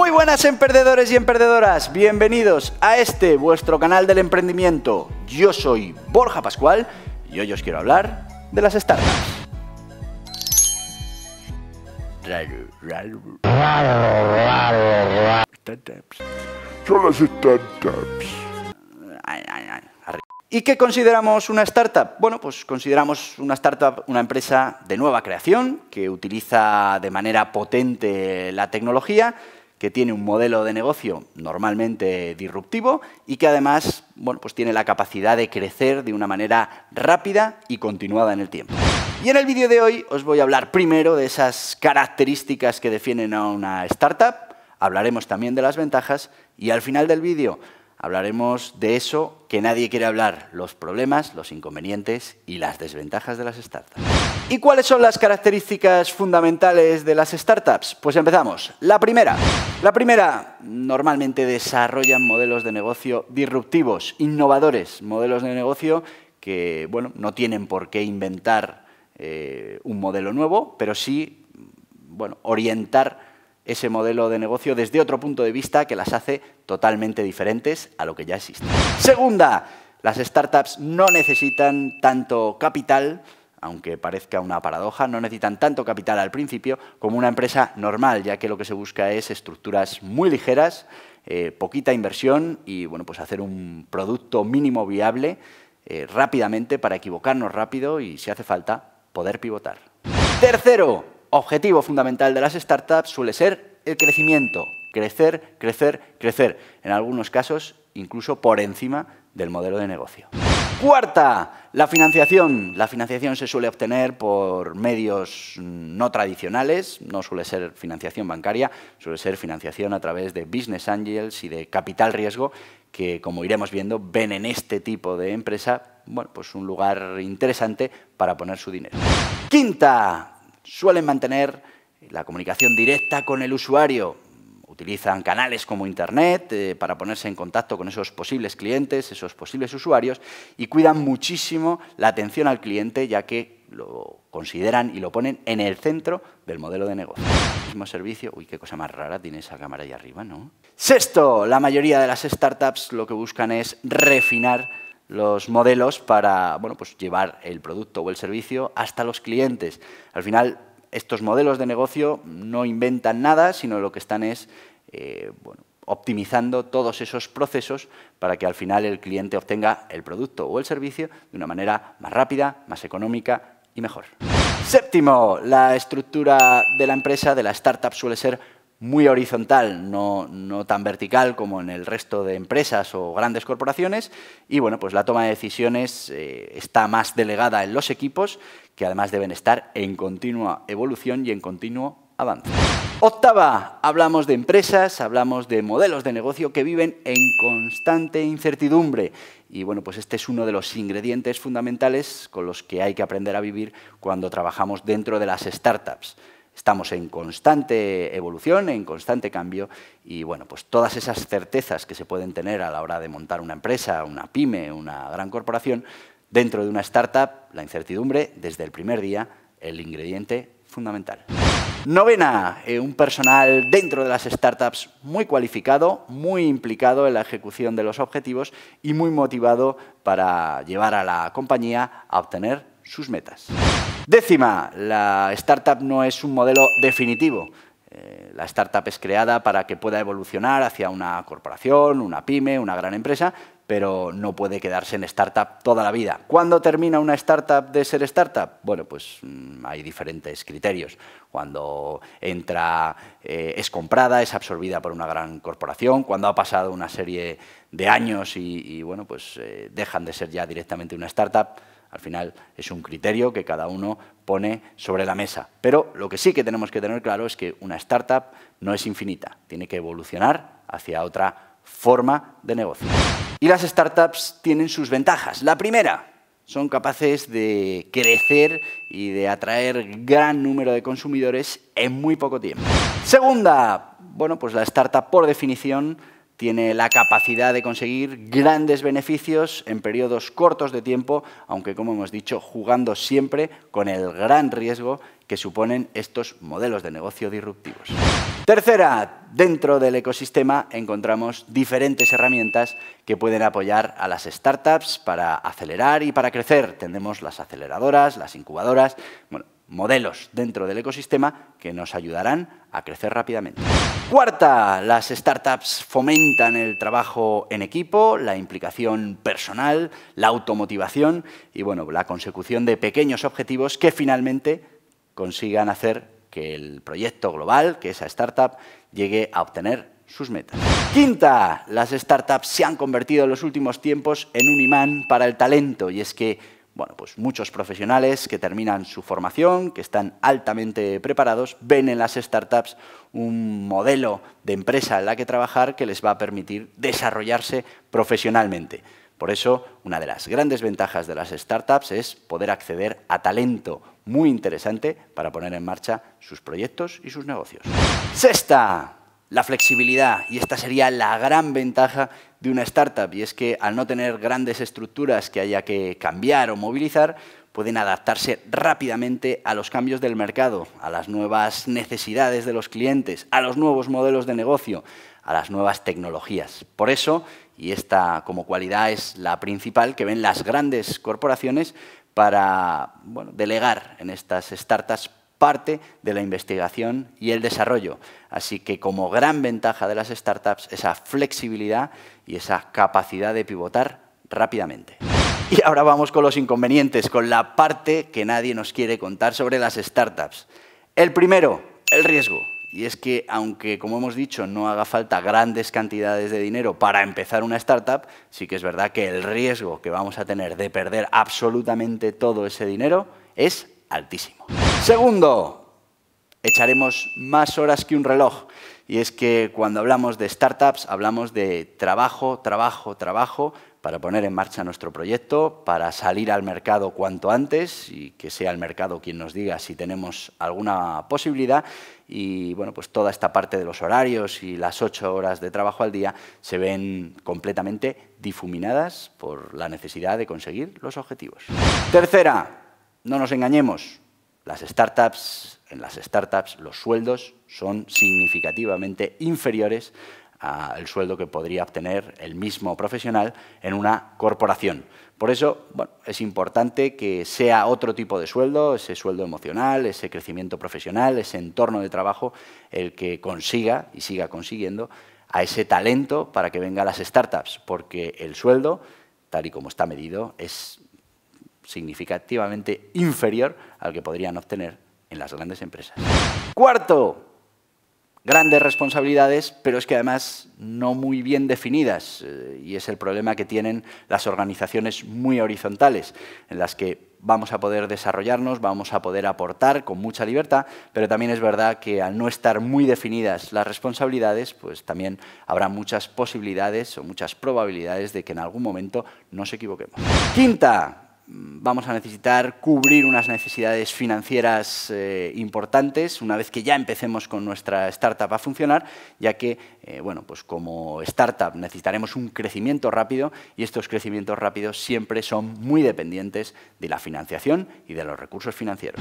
Muy buenas emprendedores y emprendedoras, bienvenidos a este vuestro canal del emprendimiento. Yo soy Borja Pascual y hoy os quiero hablar de las startups. las startups. ¿Y qué consideramos una startup? Bueno, pues consideramos una startup una empresa de nueva creación que utiliza de manera potente la tecnología que tiene un modelo de negocio normalmente disruptivo y que además pues tiene la capacidad de crecer de una manera rápida y continuada en el tiempo. Y en el vídeo de hoy os voy a hablar primero de esas características que definen a una startup, hablaremos también de las ventajas y al final del vídeo hablaremos de eso que nadie quiere hablar, los problemas, los inconvenientes y las desventajas de las startups. ¿Y cuáles son las características fundamentales de las startups? Pues empezamos. La primera. La primera, normalmente desarrollan modelos de negocio disruptivos, innovadores, modelos de negocio que bueno, no tienen por qué inventar eh, un modelo nuevo, pero sí bueno, orientar ese modelo de negocio desde otro punto de vista que las hace totalmente diferentes a lo que ya existe. Segunda, las startups no necesitan tanto capital aunque parezca una paradoja, no necesitan tanto capital al principio como una empresa normal, ya que lo que se busca es estructuras muy ligeras, eh, poquita inversión y bueno, pues hacer un producto mínimo viable eh, rápidamente para equivocarnos rápido y si hace falta poder pivotar. Tercero, objetivo fundamental de las startups suele ser el crecimiento. Crecer, crecer, crecer. En algunos casos, incluso por encima del modelo de negocio. Cuarta, la financiación. La financiación se suele obtener por medios no tradicionales, no suele ser financiación bancaria, suele ser financiación a través de business angels y de capital riesgo, que como iremos viendo ven en este tipo de empresa bueno, pues un lugar interesante para poner su dinero. Quinta, suelen mantener la comunicación directa con el usuario. Utilizan canales como Internet eh, para ponerse en contacto con esos posibles clientes, esos posibles usuarios, y cuidan muchísimo la atención al cliente, ya que lo consideran y lo ponen en el centro del modelo de negocio. mismo servicio, uy, qué cosa más rara tiene esa cámara ahí arriba, ¿no? Sexto, la mayoría de las startups lo que buscan es refinar los modelos para bueno, pues llevar el producto o el servicio hasta los clientes. Al final, estos modelos de negocio no inventan nada, sino lo que están es eh, bueno, optimizando todos esos procesos para que al final el cliente obtenga el producto o el servicio de una manera más rápida, más económica y mejor. Séptimo, la estructura de la empresa, de la startup, suele ser muy horizontal, no, tan vertical como en el resto de empresas o grandes corporaciones. Y bueno, pues la toma de decisiones eh, está más delegada en los equipos, que además deben estar en continua evolución y en continuo avance. Octava, hablamos de empresas, hablamos de modelos de negocio que viven en constante incertidumbre. Y bueno, pues este es uno de los ingredientes fundamentales con los que hay que aprender a vivir cuando trabajamos dentro de las startups. Estamos en constante evolución, en constante cambio y bueno, pues todas esas certezas que se pueden tener a la hora de montar una empresa, una pyme, una gran corporación, dentro de una startup, la incertidumbre desde el primer día, el ingrediente fundamental. Novena, eh, un personal dentro de las startups muy cualificado, muy implicado en la ejecución de los objetivos y muy motivado para llevar a la compañía a obtener sus metas. Décima, la startup no es un modelo definitivo. Eh, la startup es creada para que pueda evolucionar hacia una corporación, una pyme, una gran empresa, pero no puede quedarse en startup toda la vida. ¿Cuándo termina una startup de ser startup? Bueno, pues mm, hay diferentes criterios. Cuando entra, eh, es comprada, es absorbida por una gran corporación, cuando ha pasado una serie de años y, bueno, pues eh, dejan de ser ya directamente una startup al final es un criterio que cada uno pone sobre la mesa. Pero lo que sí que tenemos que tener claro es que una startup no es infinita, tiene que evolucionar hacia otra forma de negocio. Y las startups tienen sus ventajas. La primera, son capaces de crecer y de atraer gran número de consumidores en muy poco tiempo. Segunda, bueno, pues la startup por definición tiene la capacidad de conseguir grandes beneficios en periodos cortos de tiempo, aunque como hemos dicho, jugando siempre con el gran riesgo que suponen estos modelos de negocio disruptivos. Tercera, dentro del ecosistema encontramos diferentes herramientas que pueden apoyar a las startups para acelerar y para crecer. Tenemos las aceleradoras, las incubadoras, bueno, modelos dentro del ecosistema que nos ayudarán a crecer rápidamente. Cuarta, las startups fomentan el trabajo en equipo, la implicación personal, la automotivación y bueno, la consecución de pequeños objetivos que finalmente consigan hacer que el proyecto global, que esa startup, llegue a obtener sus metas. Quinta, las startups se han convertido en los últimos tiempos en un imán para el talento y es que bueno, pues muchos profesionales que terminan su formación, que están altamente preparados, ven en las startups un modelo de empresa en la que trabajar que les va a permitir desarrollarse profesionalmente. Por eso, una de las grandes ventajas de las startups es poder acceder a talento muy interesante para poner en marcha sus proyectos y sus negocios. ¡Sexta! la flexibilidad, y esta sería la gran ventaja de una startup, y es que al no tener grandes estructuras que haya que cambiar o movilizar, pueden adaptarse rápidamente a los cambios del mercado, a las nuevas necesidades de los clientes, a los nuevos modelos de negocio, a las nuevas tecnologías. Por eso, y esta como cualidad es la principal que ven las grandes corporaciones para delegar en estas startups parte de la investigación y el desarrollo. Así que como gran ventaja de las startups, esa flexibilidad y esa capacidad de pivotar rápidamente. Y ahora vamos con los inconvenientes, con la parte que nadie nos quiere contar sobre las startups. El primero, el riesgo. Y es que aunque, como hemos dicho, no haga falta grandes cantidades de dinero para empezar una startup, sí que es verdad que el riesgo que vamos a tener de perder absolutamente todo ese dinero es altísimo. Segundo, echaremos más horas que un reloj. Y es que cuando hablamos de startups, hablamos de trabajo, trabajo, trabajo para poner en marcha nuestro proyecto, para salir al mercado cuanto antes y que sea el mercado quien nos diga si tenemos alguna posibilidad. Y bueno, pues toda esta parte de los horarios y las ocho horas de trabajo al día se ven completamente difuminadas por la necesidad de conseguir los objetivos. Tercera, no nos engañemos, las startups, en las startups los sueldos son significativamente inferiores al sueldo que podría obtener el mismo profesional en una corporación. Por eso es importante que sea otro tipo de sueldo, ese sueldo emocional, ese crecimiento profesional, ese entorno de trabajo, el que consiga y siga consiguiendo a ese talento para que venga a las startups, porque el sueldo, tal y como está medido, es significativamente inferior al que podrían obtener en las grandes empresas. Cuarto, grandes responsabilidades, pero es que además no muy bien definidas, eh, y es el problema que tienen las organizaciones muy horizontales, en las que vamos a poder desarrollarnos, vamos a poder aportar con mucha libertad, pero también es verdad que al no estar muy definidas las responsabilidades, pues también habrá muchas posibilidades o muchas probabilidades de que en algún momento nos equivoquemos. Quinta, Mm, vamos a necesitar cubrir unas necesidades financieras eh, importantes una vez que ya empecemos con nuestra startup a funcionar, ya que, eh, bueno, pues como startup necesitaremos un crecimiento rápido y estos crecimientos rápidos siempre son muy dependientes de la financiación y de los recursos financieros.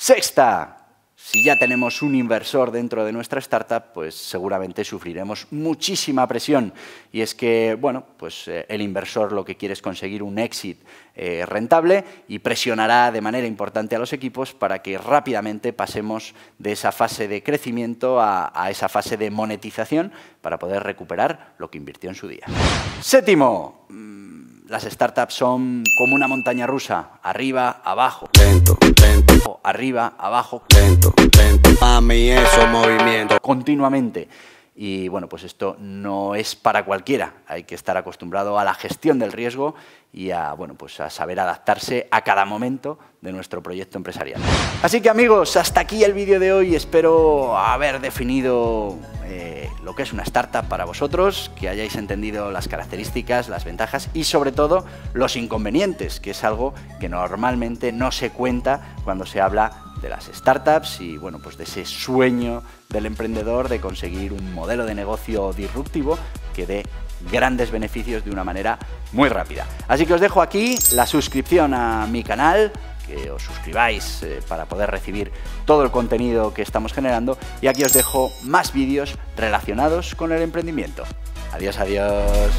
Sexta, si ya tenemos un inversor dentro de nuestra startup, pues seguramente sufriremos muchísima presión. Y es que, bueno, pues eh, el inversor lo que quiere es conseguir un exit eh, rentable y presionará de manera importante a los equipos para que rápidamente pasemos de esa fase de crecimiento a, a esa fase de monetización para poder recuperar lo que invirtió en su día. Séptimo, mm, las startups son como una montaña rusa, arriba, abajo arriba, abajo. Lento, lento, mami, eso movimiento. Continuamente. Y bueno, pues esto no es para cualquiera. Hay que estar acostumbrado a la gestión del riesgo y a, bueno, pues a saber adaptarse a cada momento de nuestro proyecto empresarial. Así que amigos, hasta aquí el vídeo de hoy. Espero haber definido eh, lo que es una startup para vosotros, que hayáis entendido las características, las ventajas y sobre todo los inconvenientes, que es algo que normalmente no se cuenta cuando se habla de las startups y bueno, pues de ese sueño del emprendedor de conseguir un modelo de negocio disruptivo que dé grandes beneficios de una manera muy rápida. Así que os dejo aquí la suscripción a mi canal, que os suscribáis eh, para poder recibir todo el contenido que estamos generando y aquí os dejo más vídeos relacionados con el emprendimiento. Adiós, adiós.